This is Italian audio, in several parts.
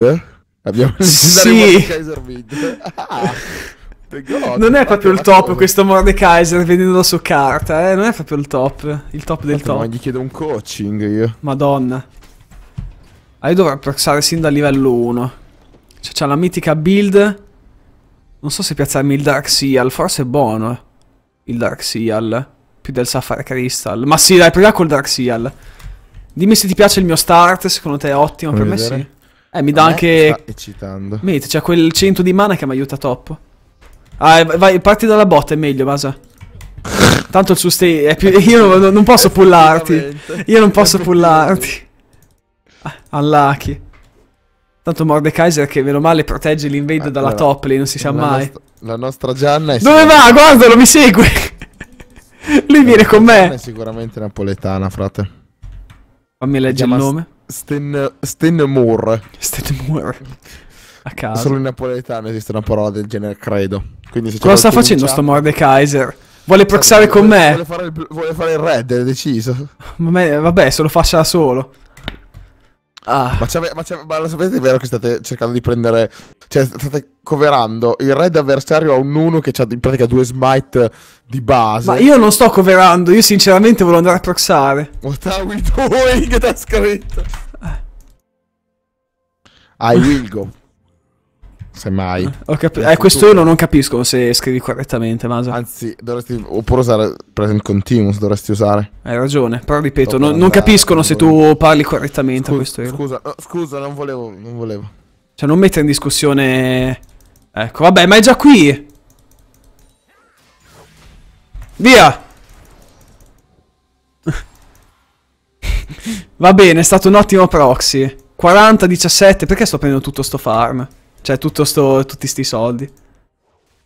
Eh? Abbiamo sì. Kaiser Mid. Ah, God, non è proprio il top come? questo Mordekaiser vedendolo su carta, eh? Non è proprio il top. Il top del top. Ma gli chiedo un coaching io. Madonna. Ah, io dovrò proxare sin dal livello 1. Cioè, c'ha la mitica build. Non so se piazzarmi il Dark Seal. Forse è buono. Eh. Il Dark Seal. Più del Sapphire Crystal. Ma sì, dai, prima col Dark Seal. Dimmi se ti piace il mio start. Secondo te è ottimo. per me sì. Eh, mi dà anche... Sta eccitando. Mate, c'è cioè quel 100 di mana che mi aiuta top. Ah, eh, vai, parti dalla botta, è meglio, Basa. Tanto il sustain... Più... Io non, non posso pullarti. Io non posso pullarti. Ah, All'Aki. Tanto Mordekaiser che meno male protegge l'invade eh, allora, dalla top lane, non si sa mai. Nostra, la nostra Gianna è... Dove va? Guardalo, mi segue! Lui la viene con me. è sicuramente napoletana, frate. Fammi leggere il nome. Sten, Stenmore. Stenmore. A caso. Solo in napoletano esiste una parola del genere, credo. Cosa sta facendo sta... sto Mordekaiser? Vuole proxare con me? Vuole fare, il, vuole fare il red, è deciso. Vabbè, vabbè, se lo faccia da solo. Ah. Ma, ma, ma, lo sapete è vero che state cercando di prendere. Cioè, state coverando il red avversario a un 1 che ha in pratica due smite di base. Ma io non sto coverando, io sinceramente volevo andare a proxare. What are we doing? Che t'ha scritto? Ah. I will go semmai. Ho cap- eh, quest'uno non capisco se scrivi correttamente, Masa. Anzi, dovresti, oppure usare present continuous, dovresti usare. Hai ragione, però ripeto, non, non, capiscono se tu parli correttamente scusa, Scusa, no, scusa, non volevo, non volevo. Cioè, non mettere in discussione... Ecco, vabbè, ma è già qui! Via! Va bene, è stato un ottimo proxy. 40-17, perché sto prendendo tutto sto farm? Cioè, tutto sto, tutti questi soldi.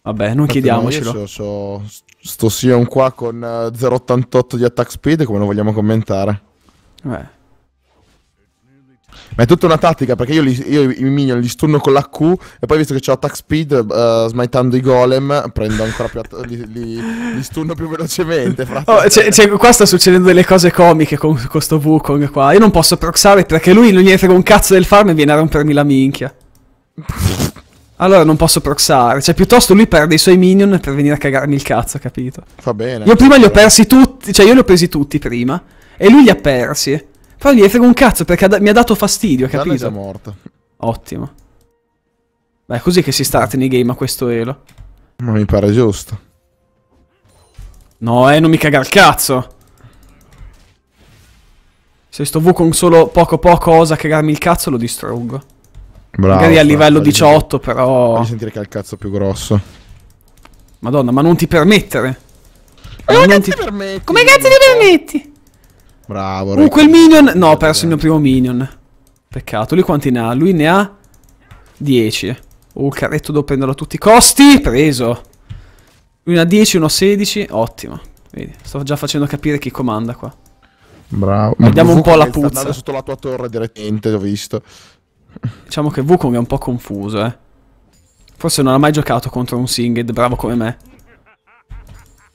Vabbè, non Infatti, chiediamocelo. Io so, so, sto Sion qua con 0,88 eh, di attack speed, come lo vogliamo commentare? Beh. Ma è tutta una tattica perché io, li, io i minion li stunno con la Q, e poi visto che ho attack speed, uh, smaitando i golem, prendo ancora più li, li, li, stunno più velocemente. Oh, cioè, cioè, qua sta succedendo delle cose comiche con questo Wukong qua. Io non posso proxare perché lui non gli con un cazzo del farm e viene a rompermi la minchia. Allora non posso proxare. Cioè, piuttosto lui perde i suoi minion per venire a cagarmi il cazzo, capito? Va bene. Io prima li ho persi tutti, cioè io li ho presi tutti prima. E lui li ha persi. Però gli frega un cazzo perché mi ha dato fastidio, capito? Darla è già morto. Ottimo. Beh, è così che si startano nei game a questo elo. Ma mi pare giusto. No, eh, non mi cagare il cazzo. Se sto V con solo poco poco osa cagarmi il cazzo, lo distruggo. Bravo, Magari a livello bravo, 18, voglio però. Voglio sentire che ha il cazzo più grosso. Madonna, ma non ti permettere. Ma come cazzo ti permetti? Come cazzo ti permetti? Bravo, Uh, quel minion. No, ho perso il mio primo minion. Peccato. Lui quanti ne ha? Lui ne ha 10. Oh, uh, il carretto devo prenderlo a tutti i costi. Preso. Lui ne ha 10, uno 16. Ottimo. Vedi, sto già facendo capire chi comanda qua. Bravo. Vediamo un po' la puzza. Sta andando sotto la tua torre direttamente, ho visto. Diciamo che Wukong è un po' confuso, eh. Forse non ha mai giocato contro un Singed bravo come me.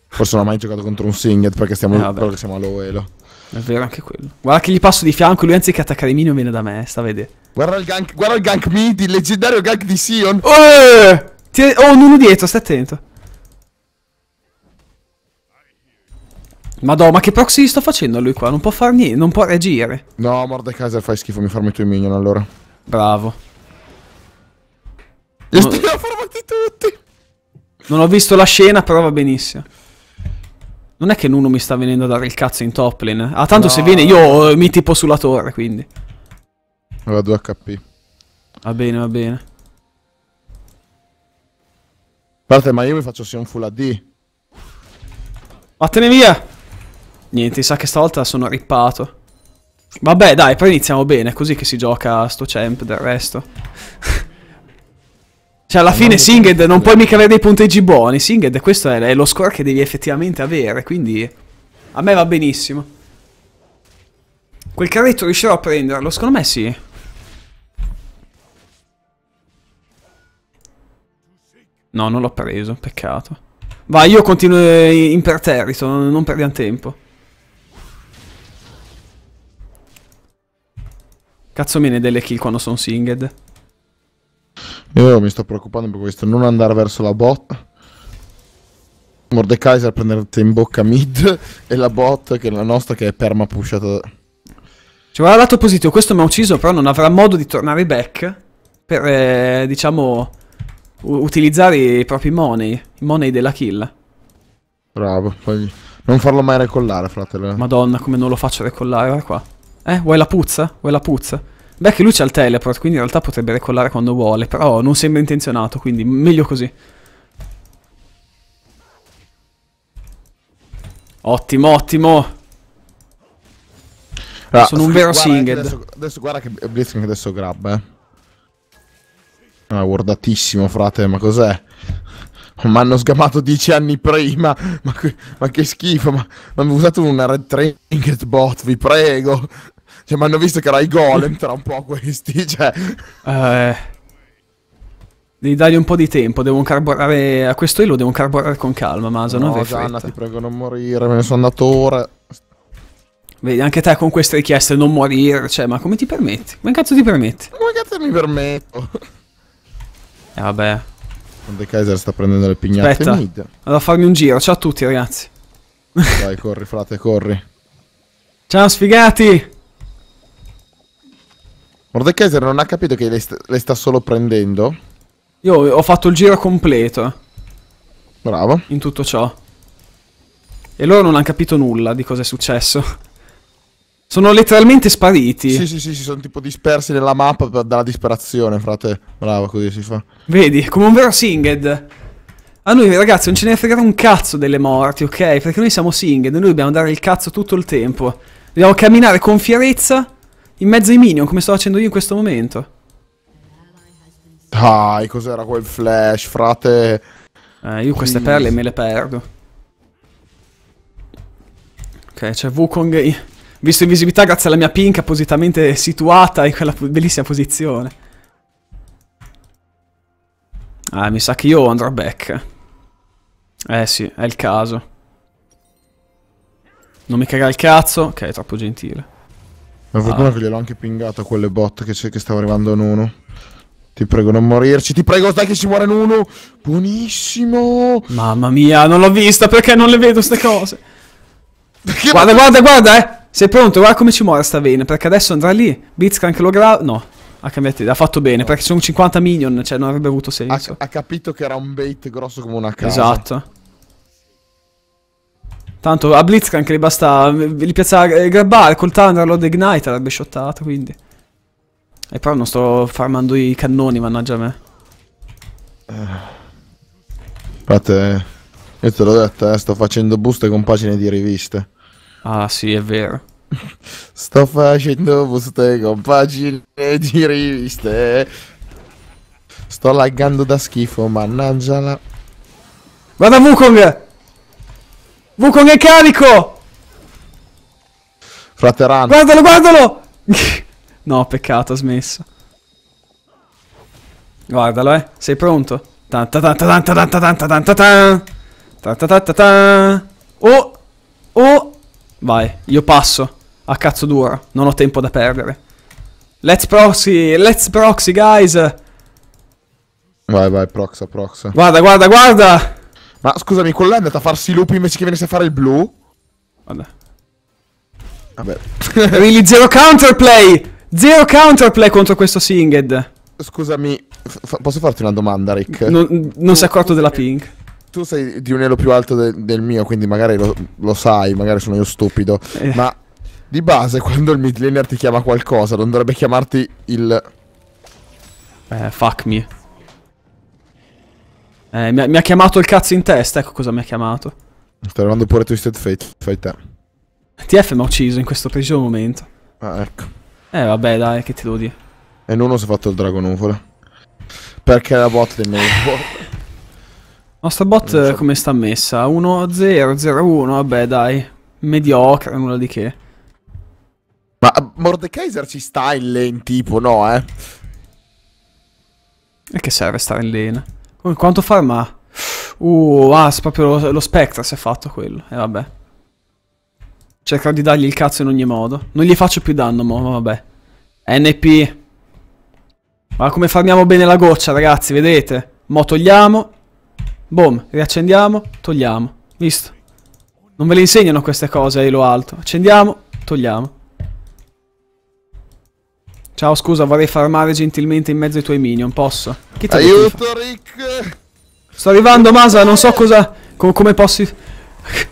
Forse non ha mai giocato contro un Singed perché siamo, eh, però siamo all'Oelo. È vero anche quello. Guarda che gli passo di fianco, lui anziché attaccare Minion viene da me, sta a vedere. Guarda il gank, guarda il gank mid, il leggendario gank di Sion. Oh, eh! ti, oh uno dietro, stai attento. Madonna, ma che proxy sto facendo a lui qua? Non può far niente, non può reagire. No, Mordekaiser fai schifo, mi farmi i tuoi minion allora. Bravo. Li no. stiamo fermati tutti. Non ho visto la scena, però va benissimo. Non è che Nuno mi sta venendo a dare il cazzo in top lane. Ah, tanto no. se viene io eh, mi tipo sulla torre, quindi. Ora 2 HP. Va bene, va bene. Parte, ma io mi faccio sia un full AD. Vattene via! Niente, sa che stavolta sono rippato. Vabbè dai, poi iniziamo bene, così che si gioca sto champ del resto. cioè alla fine Singed non puoi mica avere dei punteggi buoni, Singed questo è lo score che devi effettivamente avere, quindi a me va benissimo. Quel carretto riuscirò a prenderlo? Secondo me sì. No, non l'ho preso, peccato. Vai, io continuo imperterrito, non perdiamo tempo. Cazzo me ne delle kill quando sono singed. Io mi sto preoccupando per questo, non andare verso la bot. Mordekaiser prenderti in bocca mid e la bot che è la nostra che è perma pushata. Ci cioè, va lato positivo, questo mi ha ucciso però non avrà modo di tornare back per eh, diciamo utilizzare i propri money, i money della kill. Bravo, poi non farlo mai recollare, fratello. Madonna, come non lo faccio recollare, guarda qua. Eh, vuoi la puzza? Vuoi la puzza? Beh, che lui c'ha il teleport, quindi in realtà potrebbe decollare quando vuole, però non sembra intenzionato, quindi meglio così. Ottimo, ottimo! Ah, Sono un vero singed. Adesso, adesso, guarda che Blitzkrieg adesso grab, eh. Ah, guardatissimo, frate, ma cos'è? Mi hanno sgamato dieci anni prima, ma, ma che schifo, ma, ma mi hanno usato una red trinket bot, vi prego. Cioè, mi hanno visto che era i golem tra un po' questi, cioè... Eh... Devi dargli un po' di tempo, devo carburare... A questo io lo devo carburare con calma, Maso, no, non Gianna, ti prego, non morire, me ne sono andato ora... Vedi, anche te con queste richieste non morire, cioè, ma come ti permetti? Come cazzo ti permetti? Come cazzo mi permetto? E eh, vabbè. De Kaiser sta prendendo le pignate Aspetta, vado a farmi un giro, ciao a tutti ragazzi. Dai, corri frate, corri. Ciao sfigati! Mordekaiser non ha capito che lei, st lei sta solo prendendo? Io ho fatto il giro completo. Eh. Bravo. In tutto ciò. E loro non hanno capito nulla di cosa è successo. Sono letteralmente spariti. Sì, sì, sì, si sono tipo dispersi nella mappa dalla disperazione, frate. Bravo, così si fa. Vedi, come un vero Singed. A noi ragazzi non ce ne fregare un cazzo delle morti, ok? Perché noi siamo Singed, noi dobbiamo dare il cazzo tutto il tempo. Dobbiamo camminare con fierezza in mezzo ai minion, come sto facendo io in questo momento. Dai, cos'era quel flash, frate? Eh, io queste perle me le perdo. Ok, c'è Wukong. Visto invisibilità grazie alla mia pink appositamente situata in quella bellissima posizione. Ah, mi sa che io andrò back. Eh sì, è il caso. Non mi caga il cazzo. Ok, è troppo gentile. La fortuna ah. che gliel'ho anche pingato a quelle bot che, che stava arrivando in uno. Ti prego non morirci, ti prego dai che si muore in uno. Buonissimo. Mamma mia, non l'ho vista perché non le vedo queste cose. Perché guarda, guarda, guarda, eh. Sei pronto? Guarda come ci muore sta vena, perché adesso andrà lì. Blitzcrank lo grava... No, ha cambiato idea, ha fatto bene, no. perché sono 50 minion, cioè non avrebbe avuto senso. Ha, ha, capito che era un bait grosso come una casa. Esatto. Tanto a Blitzcrank gli basta. Gli piazzava eh, grabbare col Thunder Lord Ignite l'avrebbe shottato quindi. E però non sto farmando i cannoni, mannaggia me. Eh. Infatti, eh, io te l'ho detto, eh, sto facendo buste con pagine di riviste. Ah, sì, è vero. sto facendo buste con pagine di riviste. Sto laggando da schifo, mannaggia la. Vada Wukong! Wukong è carico! Fraterano. Guardalo, guardalo! no, peccato, ha smesso. Guardalo, eh. Sei pronto? Oh! Oh! Vai, io passo. A cazzo duro. Non ho tempo da perdere. Let's proxy, let's proxy, guys! Vai, vai, proxa, proxa. Guarda, guarda, guarda! Ma scusami, quello è andato a farsi lupo invece che venisse a fare il blu? Vabbè. Vabbè. really zero counterplay! Zero counterplay contro questo Singed. Scusami, posso farti una domanda, Rick? Non, non tu, sei accorto della Pink? Tu sei di un elo più alto de del mio, quindi magari lo, lo, sai, magari sono io stupido. Eh. Ma di base, quando il midlaner ti chiama qualcosa, non dovrebbe chiamarti il... Eh, fuck me. Eh, mi, ha, mi, ha, chiamato il cazzo in testa, ecco cosa mi ha chiamato. Stai arrivando pure Twisted Fate, fai te. TF mi ha ucciso in questo preciso momento. Ah, ecco. Eh, vabbè, dai, che ti devo dire. E non si è fatto il drago dragonufole. Perché la bot del mio Nostra bot so. come sta messa? 1-0, 0-1, vabbè, dai. Mediocre, nulla di che. Ma ah, Mordekaiser ci sta in lane, tipo, no, eh? E che serve stare in lane? Quanto farma? Uh, ah, proprio lo, lo Spectra si è fatto quello. E eh, vabbè. Cercherò di dargli il cazzo in ogni modo. Non gli faccio più danno, ma vabbè. NP. Ma come farmiamo bene la goccia, ragazzi, vedete? Mo togliamo. Boom, riaccendiamo, togliamo. Visto? Non ve le insegnano queste cose, lo alto. Accendiamo, togliamo. Ciao, scusa, vorrei farmare gentilmente in mezzo ai tuoi minion, posso? Chi ti Aiuto, Rick! Sto arrivando, Masa, non so cosa... Co come posso...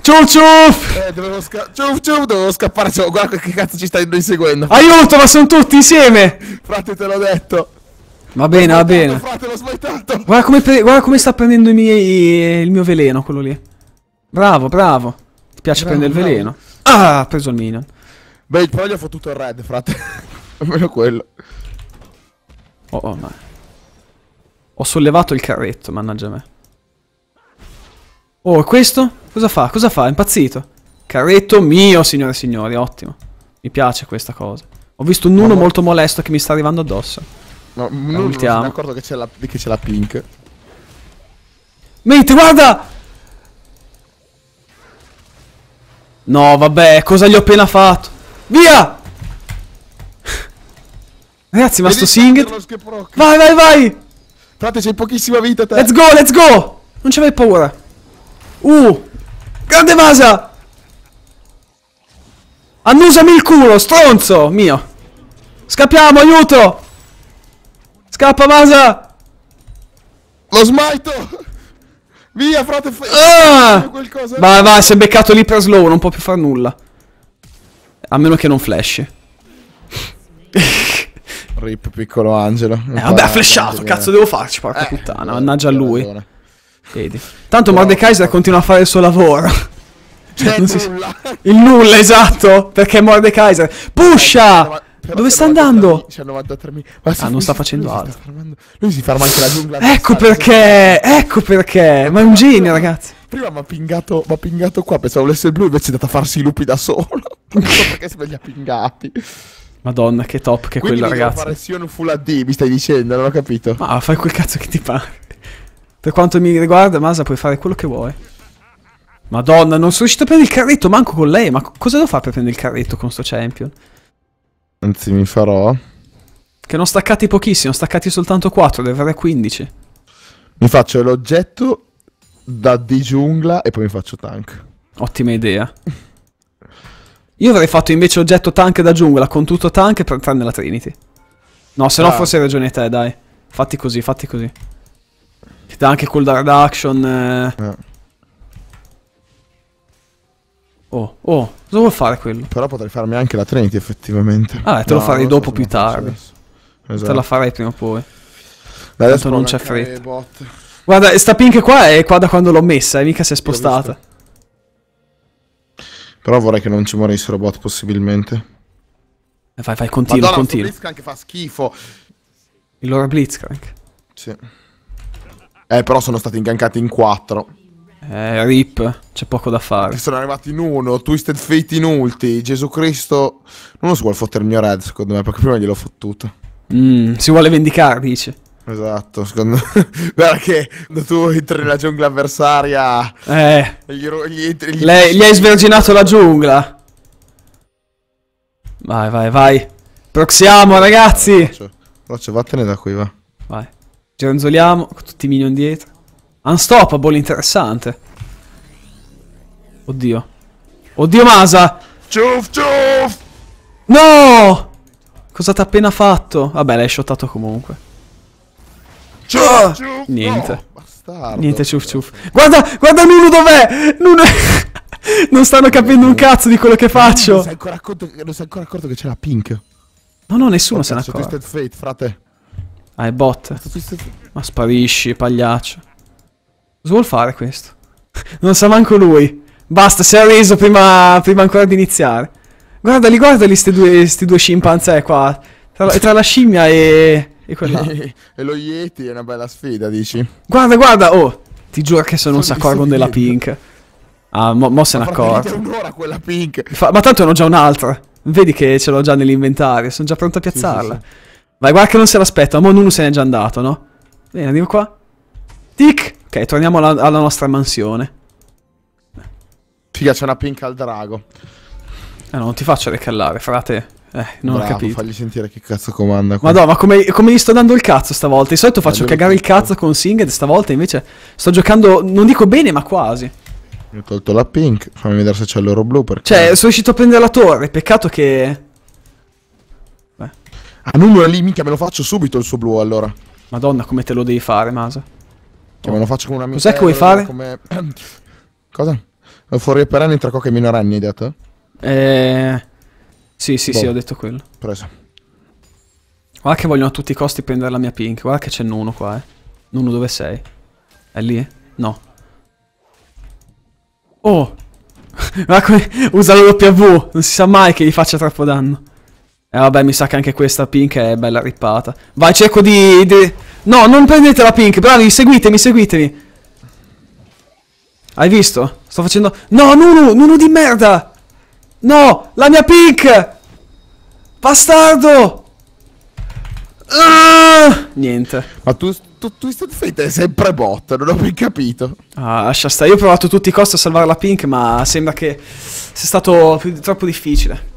Ciuf ciuf! Eh, dovevo scappare. Ciuf ciuf, dovevo scappare. Cioè, guarda che cazzo ci stai inseguendo. Aiuto, ma sono tutti insieme! Frate, te l'ho detto. Va bene, va bene. Frate, Guarda come, guarda come, sta prendendo i miei, il mio veleno, quello lì. Bravo, bravo. Ti piace bravo, prendere bravo. il veleno? Ah, ha preso il minion. Beh, poi gli ho fottuto il red, frate. Almeno quello. Oh, oh, ma... Ho sollevato il carretto, mannaggia me. Oh, questo? Cosa fa? Cosa fa? È impazzito. Carretto mio, signore e signori, ottimo. Mi piace questa cosa. Ho visto un uno molto molesto che mi sta arrivando addosso. No, non mi sono accorto che c'è la, la pink. Mate, guarda! No, vabbè, cosa gli ho appena fatto? Via! Ragazzi, ma sto singlet... Vai, vai, vai! Frate, c'hai pochissima vita, te. Let's go, let's go! Non c'avevi paura. Uh! Grande Masa! Annusami il culo, stronzo! Mio. Scappiamo, aiuto! Scappa, Masa! Lo smaito! Via, frate, ah! Vai, vai, si è beccato lì per slow, non può più far nulla. A meno che non flash. Rip piccolo Angelo. Eh, vabbè, ha flashato, cazzo devo farci, porca eh, puttana, eh, mannaggia a lui. Vedi. Tanto no, Mordekaiser no. continua a fare il suo lavoro. Cioè, non si... nulla. Il nulla, esatto, perché Mordekaiser pusha! Eh, Dove sta andando? C'è 93.000. Ah, non sta facendo lui altro. Sta lui si ferma anche la giungla. ecco perché, ecco perché. Ma è un genio, ragazzi. Prima mi ha pingato, pingato qua, pensavo volesse il blu, invece è andato a farsi i lupi da solo. non so perché li ha pingati. Madonna, che top che Quindi quello, ragazzi. Quindi fare un Full HD, mi stai dicendo, non ho capito. Ma fai quel cazzo che ti pare. Per quanto mi riguarda, Masa, puoi fare quello che vuoi. Madonna, non sono riuscito a prendere il carretto, manco con lei. Ma cosa devo fare per prendere il carretto con sto champion? Anzi, mi farò... Che non staccati pochissimo, staccati soltanto 4, deve avere 15. Mi faccio l'oggetto da di giungla e poi mi faccio tank. Ottima idea. Io avrei fatto invece oggetto tank da giungla con tutto tank per entrare nella Trinity. No, se no ah. forse hai ragione te, dai. Fatti così, fatti così. Ti dà anche cooldown reduction. Eh. eh. Oh, oh, cosa vuol fare quello? Però potrei farmi anche la Trinity effettivamente. Ah, te no, lo farei dopo so più tardi. Esatto. Te la farei prima o poi. Dai, Tanto non c'è fretta. Guarda, sta pink qua è qua da quando l'ho messa e eh, mica si è spostata. Però vorrei che non ci morissero bot possibilmente. Vai, eh, vai, continuo, Madonna, continua. Il Blitzcrank fa schifo. Il loro Blitzcrank? Sì. Eh, però sono stati ingancati in quattro. Eh, rip, c'è poco da fare. Sono arrivati in uno, Twisted Fate in ulti, Gesù Cristo... Non lo so vuole fottere il mio red, secondo me, perché prima gliel'ho fottuto. Mm, si vuole vendicare, dice. Esatto, secondo me. Guarda che tu entri nella giungla avversaria... Eh. Gli, gli, gli, Le, gli hai sverginato la giungla. Vai, vai, vai. Proxiamo, ragazzi. Roccio, vattene da qui, va. Vai. Gironzoliamo, con tutti i minion dietro. Unstoppable, interessante. Oddio. Oddio, Masa. Ciuf, ciuf. No! Cosa ti ha appena fatto? Vabbè, l'hai shottato comunque. Ciao, ciao. Niente. Bastardo. Niente, ciuff, ciuff. Guarda, guarda Nuno dov'è? Nuno... non stanno capendo un cazzo di quello che faccio. Non si è ancora accorto, che c'è la pink. No, no, nessuno se ne accorge. Twisted Fate, frate. Ah, è bot. Ma sparisci, pagliaccio. Cosa vuol fare questo? non sa manco lui. Basta, si è reso prima, prima ancora di iniziare. Guardali, guardali, sti due, sti due scimpanzé qua. Tra, tra la scimmia e... E, quella... e lo Yeti è una bella sfida, dici? Guarda, guarda, oh! Ti giuro che se non si accorgono della Pink. Ah, mo, mo se ne accorgo. un'ora quella Pink. Fa... Ma tanto ne ho già un'altra. Vedi che ce l'ho già nell'inventario, sono già pronto a piazzarla. Sì, sì, sì. Vai, guarda che non se l'aspetta, mo Nunu se n'è già andato, no? Bene, andiamo qua. Tic! Ok, torniamo alla, alla nostra mansione. Figa, c'è una Pink al drago. Eh no, non ti faccio recallare, frate. Eh, non Bravo, ho capito. Fagli sentire che cazzo comanda. Qui. Madonna, ma come, come, gli sto dando il cazzo stavolta? Di solito faccio cagare il cazzo ecco. con Singed, stavolta invece sto giocando, non dico bene, ma quasi. Mi ho tolto la pink, fammi vedere se c'è l'oro blu. Perché... Cioè, sono riuscito a prendere la torre, peccato che... Beh. Ah, numero lì, minchia, me lo faccio subito il suo blu allora. Madonna, come te lo devi fare, Masa? Che cioè, me lo faccio con una mia. Cos'è che vuoi fare? Come... Cosa? Fuori per anni tra cocche e minoranni, hai detto? Eh... Sì, sì, boh. sì, ho detto quello. Preso. Guarda che vogliono a tutti i costi prendere la mia pink. Guarda che c'è Nuno qua, eh. Nuno, dove sei? È lì? No. Oh! Guarda come usa la W. Non si sa mai che gli faccia troppo danno. E eh, vabbè, mi sa che anche questa pink è bella rippata. Vai, cerco di... di... No, non prendete la pink. Bravi, seguitemi, seguitemi. Hai visto? Sto facendo... No, Nuno! Nuno di merda! No, la mia pick! Bastardo! Ah! Niente. Ma tu, tu, Twisted Fate sempre bot, non ho mai capito. Ah, lascia stare. Io ho provato a tutti i costi a salvare la Pink, ma sembra che sia stato troppo difficile.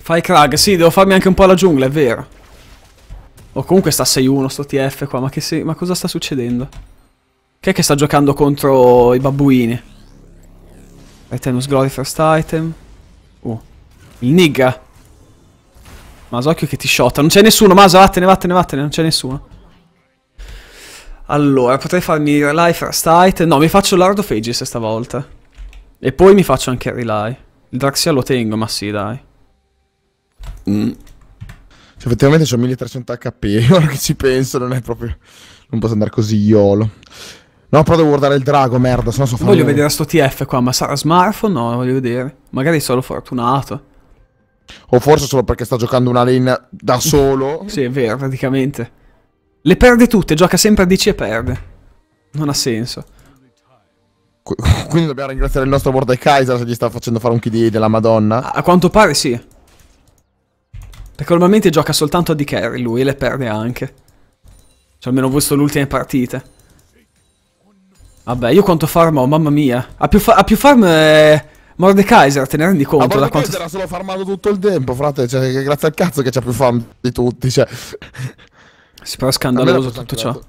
Fai Krag, sì, devo farmi anche un po' la giungla, è vero. O oh, comunque sta 6-1 sto TF qua, ma, che se... ma cosa sta succedendo? Che è che sta giocando contro i babbuini? Item glory first item. Oh. Il nigga. Maso, occhio che ti shotta. Non c'è nessuno, Maso, vattene, vattene, vattene. Non c'è nessuno. Allora, potrei farmi relay first item. No, mi faccio l'hard of ages stavolta. E poi mi faccio anche relay. Il Draxia lo tengo, ma sì, dai. Mm. Cioè, effettivamente ho 1300 HP. Ora che ci penso, non è proprio... Non posso andare così iolo. No, però devo guardare il drago, merda, se no so Voglio vedere sto TF qua, ma sarà smartphone? No, voglio vedere. Magari solo fortunato. O forse solo perché sta giocando una lane da solo. sì, è vero, praticamente. Le perde tutte, gioca sempre a DC e perde. Non ha senso. quindi dobbiamo ringraziare il nostro World Kaiser se gli sta facendo fare un KD della Madonna. A, quanto pare sì. Perché normalmente gioca soltanto a D-Carry lui e le perde anche. Cioè almeno ho questo l'ultima partite. Vabbè, io quanto farm ho, mamma mia. Ha più, fa ha più farm eh, Mordekaiser, te ne rendi conto? Ma quanto... era solo farmato tutto il tempo, frate. Cioè, grazie al cazzo che c'ha più farm di tutti, cioè. Sì, però è scandaloso tutto ciò.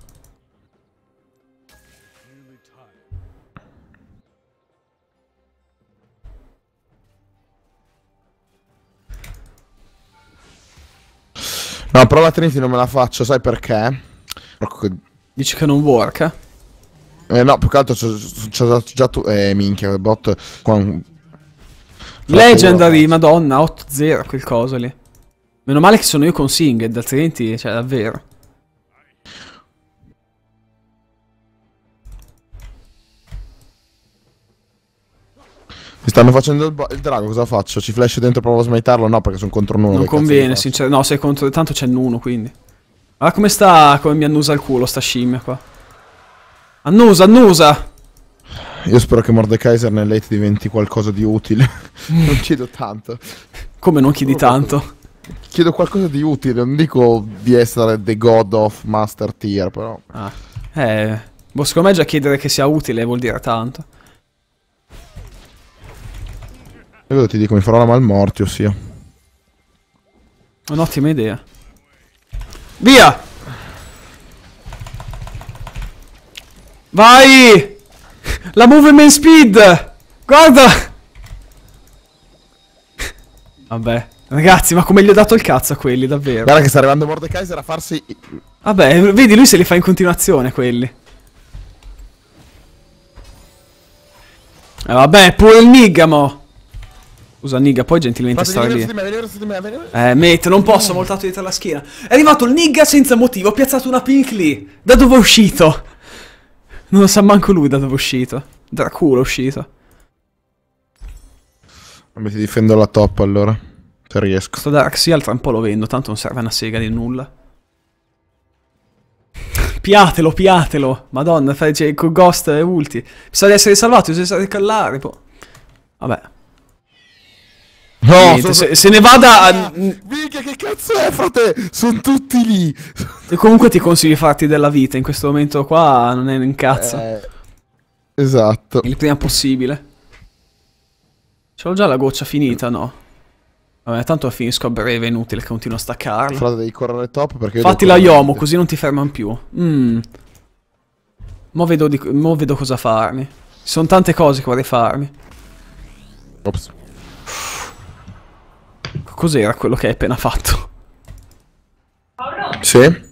No, però la Trinity non me la faccio, sai perché? Dici che non work? Eh? Eh, no, più che altro c'è già tu. Eh, minchia, il bot. Con... Legendary, madonna, 8-0 quel coso lì. Meno male che sono io con Singed, altrimenti, cioè, davvero. Mi stanno facendo il, il, drago, cosa faccio? Ci flash dentro provo a smitarlo? No, perché sono contro nuno. Non conviene, sinceramente. No, sei contro... Tanto c'è nuno, quindi. Guarda come sta... come mi annusa il culo sta scimmia qua. Annusa, annusa! Io spero che Mordekaiser nel late diventi qualcosa di utile. non chiedo tanto. Come non chiedi tanto? Chiedo qualcosa di utile, non dico di essere the god of master tier, però... Ah. Eh, boh, secondo me già chiedere che sia utile vuol dire tanto. E Io ti dico, mi farò la malmorti, ossia. Un'ottima idea. Via! Vai! La movement speed! Guarda! Vabbè. Ragazzi, ma come gli ho dato il cazzo a quelli, davvero. Guarda che sta arrivando Mordekaiser a farsi... Vabbè, vedi, lui se li fa in continuazione, quelli. eh, vabbè, pure il Nigamo! Usa Nigga, poi gentilmente sta lì. eh, mate, non posso, mm. ho voltato dietro la schiena. È arrivato il Nigga senza motivo, ho piazzato una pink lì. Da dove è uscito? Non lo sa manco lui da dove è uscito. Da culo è uscito. Vabbè, ti difendo la top allora. Se riesco. Sto Darkseal tra un po' lo vendo, tanto non serve una sega di nulla. piatelo, piatelo. Madonna, fai cioè, con Ghost e ulti. Bisogna essere salvati, bisogna stare callare, po'. Boh. Vabbè. No, Niente, sono... se, se, ne vada. A... Mica, che cazzo è, frate? Sono tutti lì. E comunque ti consiglio di farti della vita. In questo momento qua non è un cazzo. Eh, esatto. Il prima possibile. C'ho già la goccia finita, no? Vabbè, tanto finisco a breve, è inutile che continuo a staccarla. Frate, devi correre top perché. Fatti la Yomo, così non ti fermano più. Mmm. Mo, di... Mo vedo cosa farmi. Ci sono tante cose che vorrei farmi. Ops. Cos'era quello che hai appena fatto? Sì.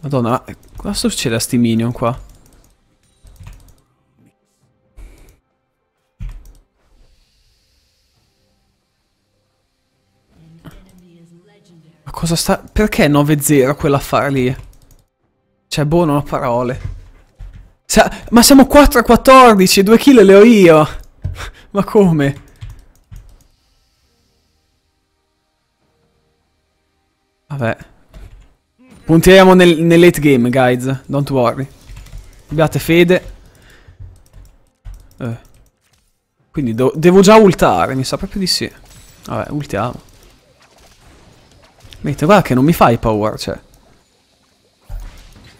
Madonna, ma cosa succede a sti minion qua? Ma cosa sta... Perché 9-0 quell'affare lì? Cioè, boh, non ho parole. Sa ma siamo 4 a 14, 2 kill le ho io. ma come? Vabbè. Puntiamo nel, nel late game, guys. Don't worry. Abbiate fede. Eh. Quindi devo già ultare, mi sa proprio di sì. Vabbè, ultiamo. Mette, guarda che non mi fai power, cioè.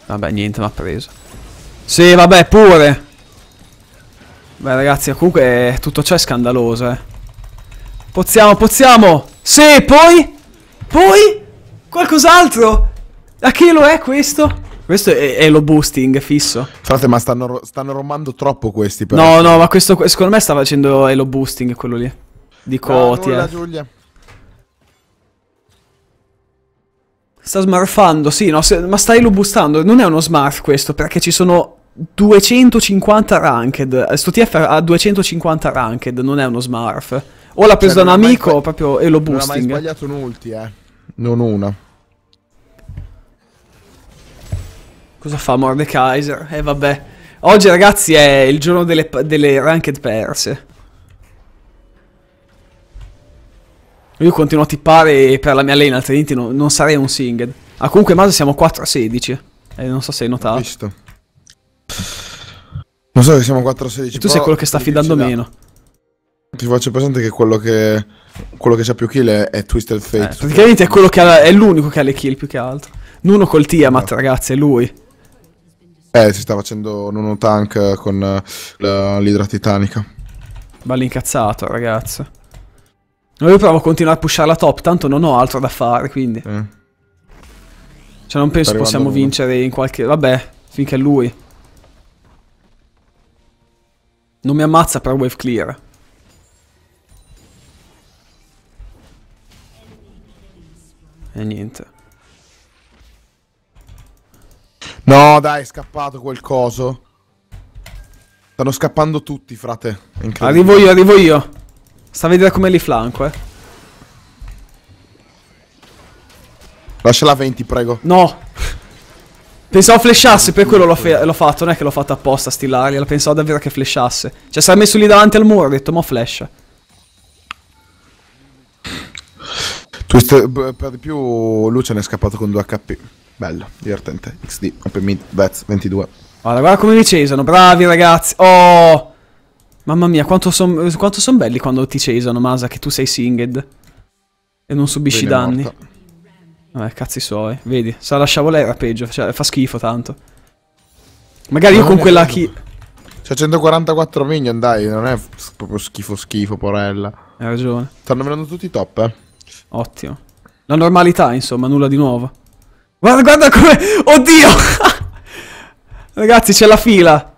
Vabbè, niente, mi ha preso. Sì, vabbè, pure. Beh, ragazzi, comunque tutto ciò è scandaloso, eh. Pozziamo, pozziamo! Sì, poi? Poi? Qualcos'altro? A che lo è questo? Questo è, è lo boosting fisso. Frate, ma stanno, ro stanno rombando troppo questi, però. No, no, ma questo secondo me sta facendo elo boosting quello lì. Di no, nulla, eh. Giulia. Sta smurfando, sì, no, se, ma stai lo boostando. Non è uno smurf questo, perché ci sono 250 ranked. Sto TF ha 250 ranked, non è uno smurf. O l'ha cioè, preso cioè, da un amico mai... proprio e lo boosting. Non ha mai sbagliato un ulti, eh. Non una. Cosa fa Mordekaiser? Eh vabbè. Oggi ragazzi è il giorno delle, delle ranked perse. Io continuo a tippare per la mia lane, altrimenti non, non sarei un singed. Ah, comunque, Maso siamo 4 16. Eh, non so se hai notato. Ho visto. Non so che siamo 4-16. Tu sei quello che sta affidando meno. Ti faccio presente che quello che. Quello che c'ha più kill è, è Twisted Fate. Eh, praticamente è quello che ha, è l'unico che ha le kill più che altro. Nuno col Tiamat, eh. ragazzi, è lui. Eh, si sta facendo Nuno tank con uh, eh, l'idra titanica. Ballo incazzato, ragazzi. io provo a continuare a pushare la top, tanto non ho altro da fare, quindi. Eh. Cioè, non penso possiamo vincere in qualche... Vabbè, finché è lui. Non mi ammazza per wave clear. E niente. No, dai, è scappato quel coso. Stanno scappando tutti, frate. Arrivo io, arrivo io. Sta a vedere come li flanco, eh. Lascia la 20, prego. No. Pensavo flashasse, per quello l'ho, l'ho fatto. Non è che l'ho fatto apposta, stillaria. Pensavo davvero che flashasse. Cioè, si era messo lì davanti al muro. Ho detto, ma flash. Twist, per di più, Luce ne è scappato con 2 HP. Bello, divertente. XD, AP mid, Vets, 22. Guarda, guarda come cesano, Bravi, ragazzi. Oh, mamma mia, quanto sono belli quando ti cesano, Masa, che tu sei singed. E non subisci Bene danni. Morta. Vabbè, cazzi suoi. Vedi, se la lasciavo lei era peggio. Cioè, fa schifo tanto. Magari non io con quella chi... Cioè, 144 minion, dai, non è proprio schifo schifo, porella. Hai ragione. Stanno venendo tutti top, eh. Ottimo. La normalità, insomma, nulla di nuovo. Guarda, guarda come... Oddio! Ragazzi, c'è la fila.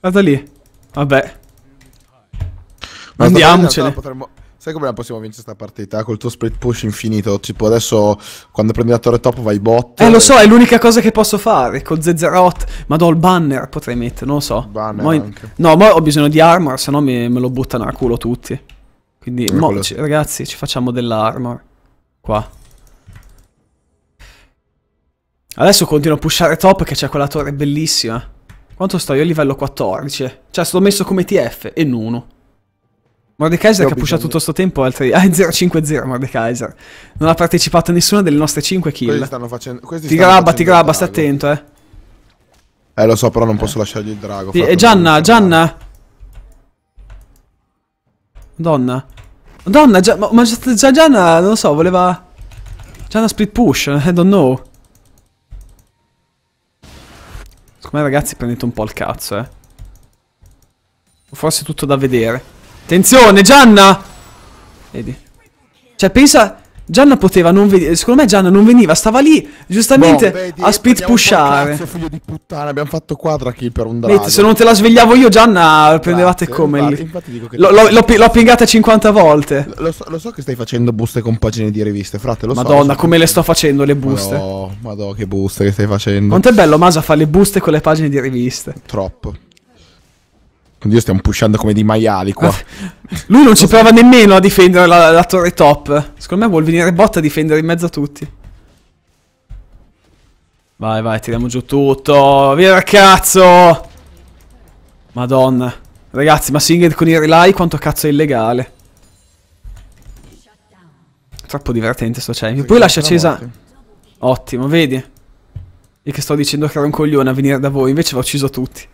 Guarda lì. Vabbè. Ma Andiamocene. Potremmo... Sai come la possiamo vincere questa partita? Col tuo split push infinito. Tipo adesso quando prendi la torre top vai bot. Eh lo so, è l'unica cosa che posso fare. Con Zezzerot. Ma do il banner potrei mettere, non lo so. Banner mo No, ma ho bisogno di armor, se no me, me lo buttano a culo tutti. Quindi, mo, ci, ragazzi, ci facciamo dell'armor. Qua. Adesso continuo a pushare top che c'è quella torre bellissima. Quanto sto io a livello 14? Cioè, sto messo come TF e 1. Mordekaiser che ha pushato tutto questo tempo altri... Ah, 0-5-0 Mordekaiser. Non ha partecipato a nessuna delle nostre 5 kill. Questi stanno facendo... Questi ti stanno grabba, ti grabba, stai attento, eh. Eh, lo so, però non eh. posso lasciargli il drago. Sì, e eh, Gianna, Gianna! Madonna. Madonna, Gia... ma, ma già Gianna, non lo so, voleva... Gianna split push, I don't know. Secondo me, ragazzi, prendete un po' il cazzo, eh. Forse è tutto da vedere. Attenzione, Gianna! Vedi. Cioè, pensa... Gianna poteva non vedere. Secondo me Gianna non veniva, stava lì giustamente Boh, vedi, a speed pushare. Cazzo, figlio di puttana, abbiamo fatto quadra kill per un drago. Vedi, se non te la svegliavo io, Gianna, lo prendevate Grazie, come lì. l'ho, pingata 50 volte. Lo so, lo so, che stai facendo buste con pagine di riviste, frate. Lo Madonna, so, come le sto facendo le buste. No, madonna, che buste che stai facendo. Quanto è bello Masa fa le buste con le pagine di riviste. Troppo. Oddio, stiamo pushando come dei maiali qua. Ah, lui non ci prova nemmeno a difendere la, la torre top. Secondo me vuol venire botta a difendere in mezzo a tutti. Vai, vai, tiriamo giù tutto. Via cazzo! Madonna. Ragazzi, ma Singed con i rely quanto cazzo è illegale. Troppo divertente sto challenge. Poi lascia accesa... Ottimo, vedi? Io che sto dicendo che era un coglione a venire da voi, invece l'ho ucciso tutti.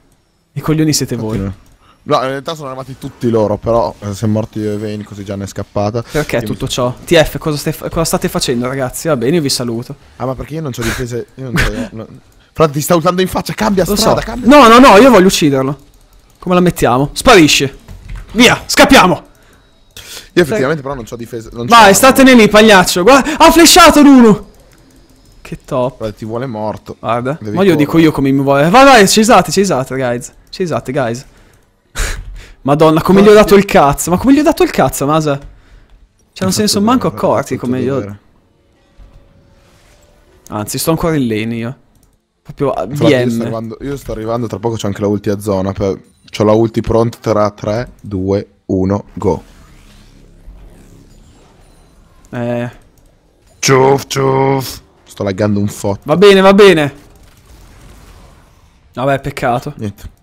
I coglioni siete voi. Okay. No, in realtà sono arrivati tutti loro, però eh, se è morti Vane così già ne è scappata. Perché io tutto mi... ciò? TF, cosa, ste... cosa, state facendo ragazzi? Va bene, io vi saluto. Ah, ma perché io non ho difese... Io non Frate, ti sta usando in faccia, cambia strada, so. cambia No, no, no, io voglio ucciderlo. Come la mettiamo? Sparisce. Via, scappiamo! Io effettivamente però non ho difesa. Non Vai, statene lì, pagliaccio. Guarda, ha flashato l'uno. Che top. Guarda, ti vuole morto. Guarda. Devi ma io correre. dico io come mi vuole. Vai, vai, ci esate, guys. Ci esate, guys. Madonna, come gli ho dato il cazzo. Ma come gli ho dato il cazzo, Masa? Cioè, non se ne sono manco accorti come gli ho... Dovere. Anzi, sto ancora in lane io. Proprio a BM. Io, arrivando... io sto, arrivando, tra poco c'è anche la ulti a zona. Per... C'ho la ulti pronta tra 3, 2, 1, go. Eh... Ciuf, ciuf. Sto laggando un fotto. Va bene, va bene. Vabbè, peccato. Niente.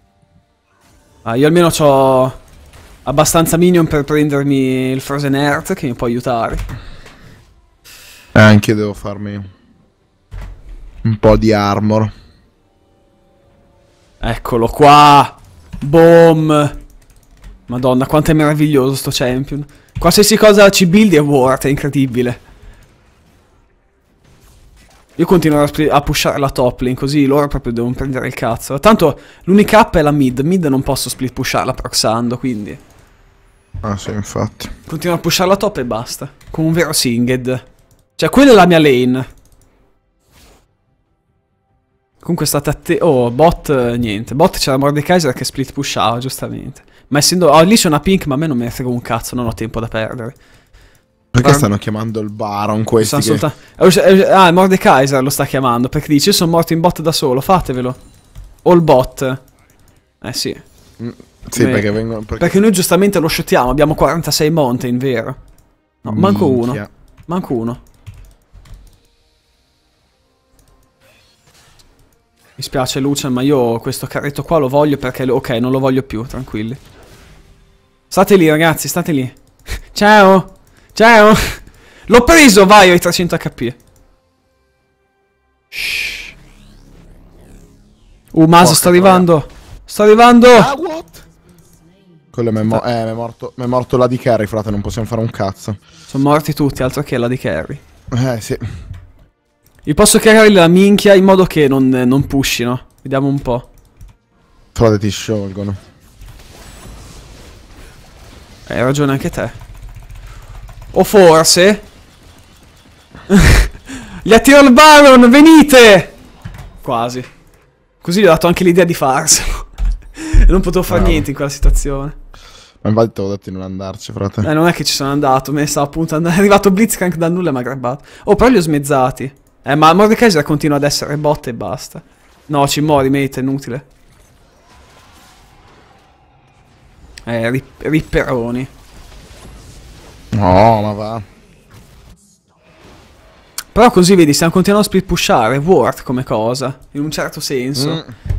Ah, io almeno ho abbastanza minion per prendermi il Frozen Earth che mi può aiutare. Eh, anche devo farmi un po' di armor. Eccolo qua! Boom! Madonna, quanto è meraviglioso champion. qualsiasi cosa ci build è worth, è incredibile. Io continuo a, pushare la top lane, così loro proprio devono prendere il cazzo. Tanto l'unica up è la mid, mid non posso split pusharla proxando, quindi... Ah sì, infatti. Continuo a pushare la top e basta. Con un vero singed. Cioè, quella è la mia lane. Comunque state attenti... Oh, bot, niente. Bot c'era Mordekaiser che split pushava, giustamente. Ma essendo... Oh, lì c'è una pink, ma a me non me ne frega un cazzo, non ho tempo da perdere. Perché Baron... stanno chiamando il Baron questi? Che... Solta... Eh, eh, eh, ah, Mordekaiser lo sta chiamando perché dice: Io sono morto in bot da solo, fatevelo. O il bot. Eh sì. Mm, sì, Come... perché vengono. Perché... perché... noi giustamente lo shottiamo. Abbiamo 46 mountain, vero? No, mm, manco Minchia. uno. Manco uno. Mi spiace, Lucian, ma io questo carretto qua lo voglio perché. Ok, non lo voglio più, tranquilli. State lì, ragazzi, state lì. Ciao! Ciao! L'ho preso, vai, ho i 300 HP. Shh. Uh, Maso sta arrivando. Cara. Sta arrivando. Ah, what? Quello è, mo eh, è morto, è morto la di Carry, frate, non possiamo fare un cazzo. Sono morti tutti, altro che la di Carry. Eh, sì. Vi posso caricare la minchia in modo che non, non pushino. Vediamo un po'. Frate, ti sciolgono. Hai ragione anche te. O forse... Gli attiro il Baron, venite! Quasi. Così gli ho dato anche l'idea di farselo. non potevo fare no. niente in quella situazione. Ma infatti ti ho detto di non andarci, frate. Eh, non è che ci sono andato, me ne stavo appunto andando. È arrivato Blitzcrank da nulla e mi ha grabbato. Oh, però li ho smezzati. Eh, ma Mordekaiser continua ad essere botte e basta. No, ci muori, mate, è inutile. Eh, rip ripperoni. No, ma va. Però così vedi, stiamo continuando a split pushare, worth come cosa, in un certo senso. Mm.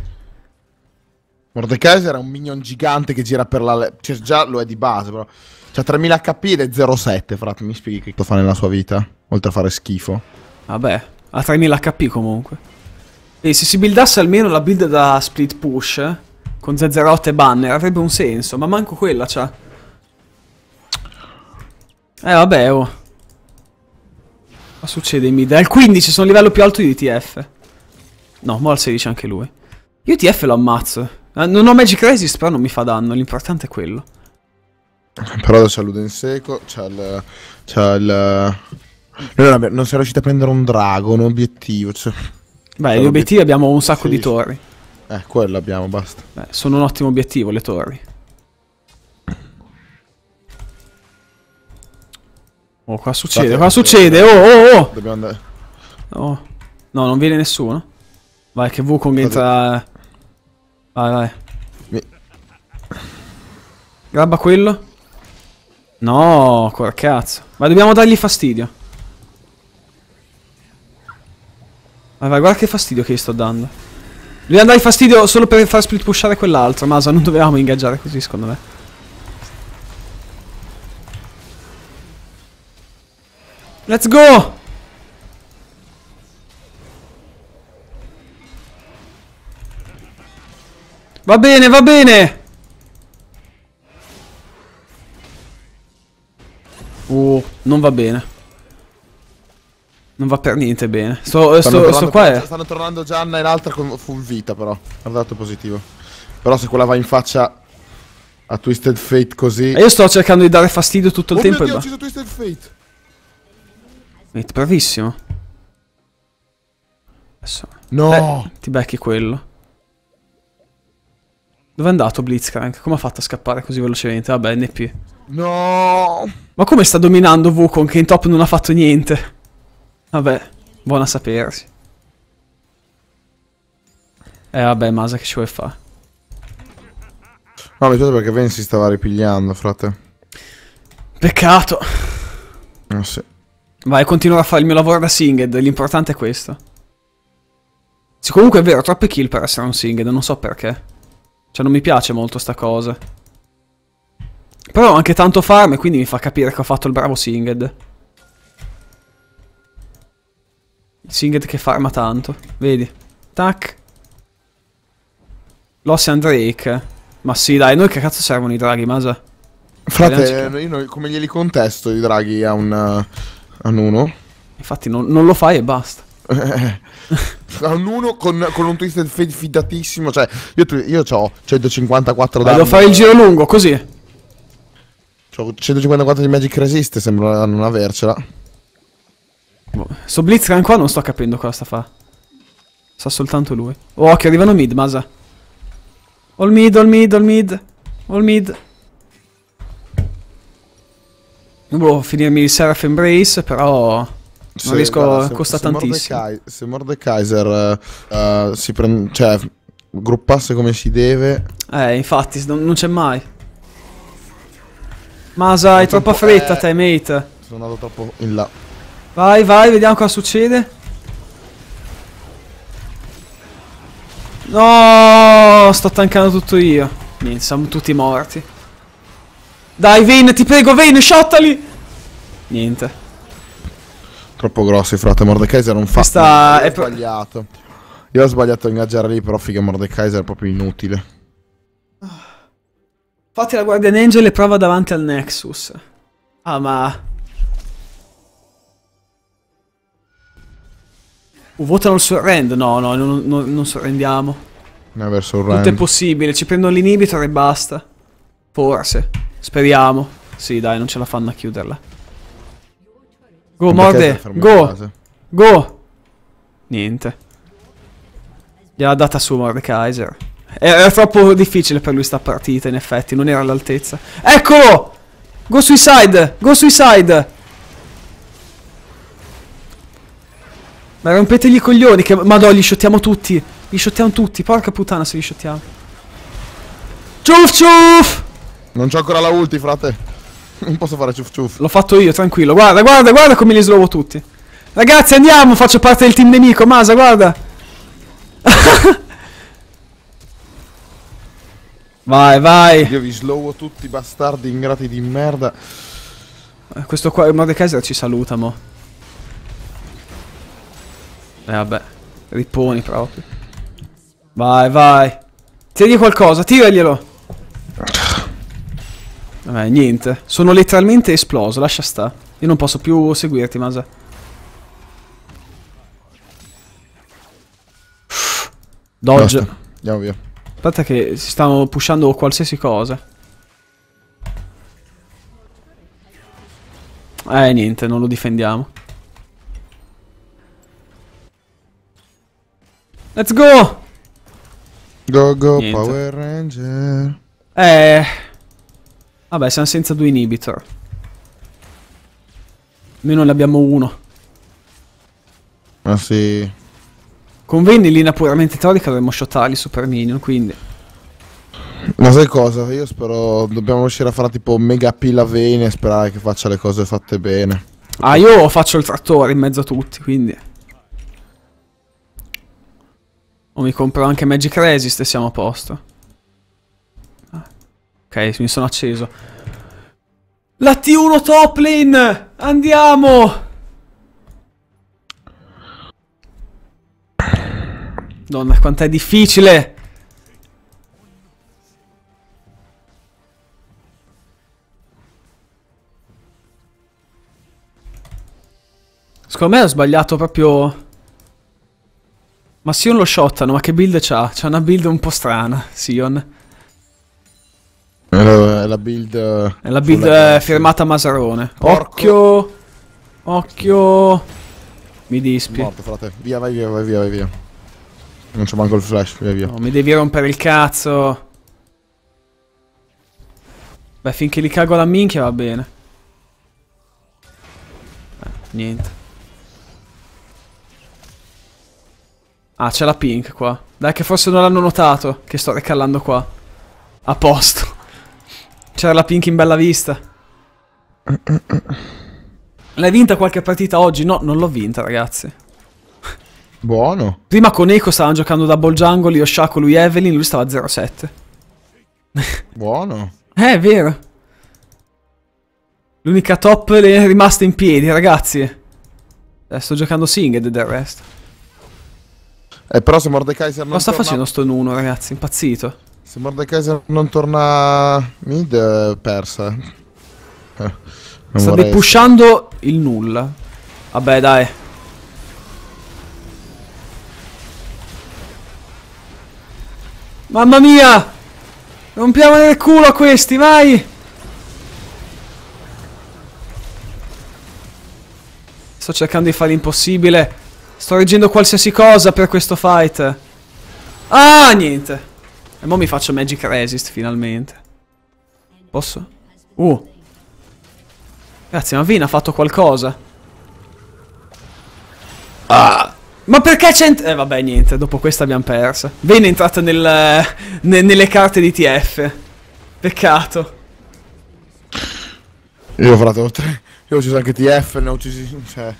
Mordekaiser era un minion gigante che gira per la... Cioè già lo è di base, però... C'ha 3000 HP ed è 0,7, frate, mi spieghi che cosa fa nella sua vita, oltre a fare schifo. Vabbè, ha 3000 HP comunque. E se si buildasse almeno la build da split push, eh, con 008 e banner, avrebbe un senso, ma manco quella c'ha. Eh vabbè, oh. Ma succede in mid? Al 15 sono il livello più alto di UTF. No, mo al 16 anche lui. UTF lo ammazzo. Eh, non ho Magic Resist, però non mi fa danno. L'importante è quello. Però adesso c'è l'Udenseco, c'è il... C'è il... Noi non, non siamo riusciti a prendere un drago, un obiettivo. Cioè... Beh, gli obiettivi abbiamo un sacco sì. di torri. Eh, quello abbiamo, basta. Beh, sono un ottimo obiettivo le torri. Oh, qua succede, eh, qua succede. Oh, oh, oh. Dobbiamo andare. Oh. No, non viene nessuno. Vai, che Wukong entra... Vai, vai. Mi... Grabba quello. No, ancora cazzo. Ma dobbiamo dargli fastidio. Vai, vai, guarda che fastidio che gli sto dando. Dobbiamo dargli fastidio solo per far split pushare quell'altro, Masa. Non dovevamo ingaggiare così, secondo me. Let's go! Va bene, va bene! Uh, non va bene. Non va per niente bene. Sto, eh, sto, tornando, sto qua è... Stanno tornando Gianna e l'altra con full vita però. Ha dato positivo. Però se quella va in faccia a Twisted Fate così... E io sto cercando di dare fastidio tutto il oh tempo. Mio Dio, e ho ucciso Twisted Fate! Nate, bravissimo. Adesso... No! Beh, ti becchi quello. Dove è andato Blitzcrank? Come ha fatto a scappare così velocemente? Vabbè, NP. No! Ma come sta dominando Wukong che in top non ha fatto niente? Vabbè, buona sapersi. Eh vabbè, Masa che ci vuoi fare? No, mi piace perché Ven si stava ripigliando, frate. Peccato. Eh sì. Vai, continuo a fare il mio lavoro da singed, l'importante è questo. Sì, comunque è vero, troppe kill per essere un singed, non so perché. Cioè, non mi piace molto sta cosa. Però ho anche tanto farm, quindi mi fa capire che ho fatto il bravo singed. Il singed che farma tanto, vedi. Tac. L'Ocean Drake. Ma sì, dai, noi che cazzo servono i draghi, Masa? Frate, io come glieli contesto i draghi a un... Hanno uno? Infatti non, non lo fai e basta. Eh. hanno uno con, con, un twisted fate fidatissimo. Cioè, io, io ho 154 danni. Devo fare il giro lungo, così. C'ho 154 di Magic Resist, sembra non avercela. Boh, sto Blitzcrank qua non sto capendo cosa sta fa. Sa soltanto lui. Oh, che arrivano mid, Masa. All mid, all mid, all mid. All mid. Io volevo finirmi il Seraph Embrace, però non riesco, guarda, se, costa se tantissimo. Mordecai, se Mordekaiser uh, si prende, cioè, gruppasse come si deve... Eh, infatti, non, non c'è mai. Masa, hai troppa fretta eh, te, mate. Sono andato troppo in là. Vai, vai, vediamo cosa succede. No, sto tankando tutto io. Niente, siamo tutti morti. Dai, Vayne, ti prego, Vayne, shottali! Niente. Troppo grossi, frate. Mordekaiser non fa... Questa è... sbagliato. Io ho sbagliato a ingaggiare lì, però figa Mordekaiser è proprio inutile. Fatti la Guardian Angel e prova davanti al Nexus. Ah, ma... Uh, votano il surrend? No, no, non, non, non sorrendiamo. Never surrend. Tutto è possibile, ci prendono l'inhibitor e basta. Forse. Speriamo. Sì, dai, non ce la fanno a chiuderla. Go, morde. Go. Go. Niente. Gliel'ha data su Mordekaiser. Era troppo difficile per lui sta partita, in effetti. Non era all'altezza. Eccolo! Go suicide! Go suicide! Ma rompetegli i coglioni che... Madò, li shottiamo tutti! Li shottiamo tutti, porca puttana se li shottiamo. Ciuf ciuf! Non c'ho ancora la ulti, frate. Non posso fare ciuff ciuff. L'ho fatto io, tranquillo. Guarda, guarda, guarda come li slovo tutti. Ragazzi, andiamo, faccio parte del team nemico, Masa, guarda. vai, vai. Io vi slowo tutti, bastardi ingrati di merda. Eh, questo qua, il Mordekaiser ci saluta, mo. E eh, vabbè. Riponi proprio. Vai, vai. Tieni qualcosa, tiraglielo. Vabbè, niente. Sono letteralmente esploso, lascia sta. Io non posso più seguirti, Masa. Dodge. Basta. Andiamo via. Aspetta che si stanno pushando qualsiasi cosa. Eh, niente, non lo difendiamo. Let's go! Go, go, niente. Power Ranger. Eh... Vabbè, siamo senza due inhibitor. Almeno ne abbiamo uno. Ma ah, sì. Conveni in linea puramente teorica dovremmo shotarli Super Minion, quindi... Ma sai cosa? Io spero... Dobbiamo riuscire a fare tipo mega pila vein e sperare che faccia le cose fatte bene. Ah, io faccio il trattore in mezzo a tutti, quindi... O mi compro anche Magic Resist e siamo a posto. Ok, mi sono acceso. La T1 top lane! Andiamo! Donna, quanto è difficile! Secondo me ho sbagliato proprio... Ma Sion lo shottano, ma che build c'ha? C'ha una build un po' strana, Sion. È eh, la, la build. Eh, È la build eh, fermata Masarone. Porco. Occhio. Occhio. Mi dispiace. Morto, frate. Via, vai via, vai via, vai via. Non c'è manco il flash, via via. No, mi devi rompere il cazzo. Beh, finché li cago la minchia va bene. Eh, niente. Ah, c'è la pink qua. Dai che forse non l'hanno notato che sto recallando qua. A posto. C'era la Pink in bella vista. L'hai vinta qualche partita oggi? No, non l'ho vinta, ragazzi. Buono. Prima con Eco stavano giocando Double Jungle, io Shaco, lui Evelyn, lui stava a 0-7. Buono. eh, è vero. L'unica top le è rimasta in piedi, ragazzi. Eh, sto giocando Singed del resto. Eh, però se Mordekaiser non Cosa sta torna... facendo sto Nuno, ragazzi? Impazzito. Se Mordekaiser non torna mid, è persa. Eh, State pushando il nulla. Vabbè, dai. Mamma mia! Rompiamo nel culo a questi, vai! Sto cercando di fare l'impossibile. Sto reggendo qualsiasi cosa per questo fight. Ah, niente. E mo mi faccio Magic Resist finalmente. Posso? Uh. Grazie, ma Vin ha fatto qualcosa. Ah. Ma perché c'è... Eh vabbè, niente, dopo questa abbiamo perso. Vin è entrata nel, ne, nelle carte di TF. Peccato. Io ho fatto tre. Io ho ucciso anche TF, ne ho uccisi... Cioè...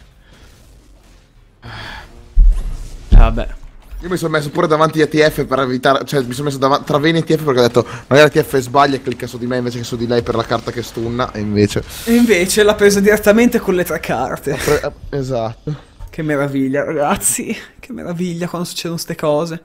Vabbè. Io mi sono messo pure davanti a TF per evitare. Cioè, mi sono messo davanti tra Vene e TF perché ho detto magari TF sbaglia e clicca su di me invece che su di lei per la carta che stunna. E invece. E invece l'ha preso direttamente con le tre carte. Pre... Esatto. Che meraviglia, ragazzi. Che meraviglia quando succedono queste cose.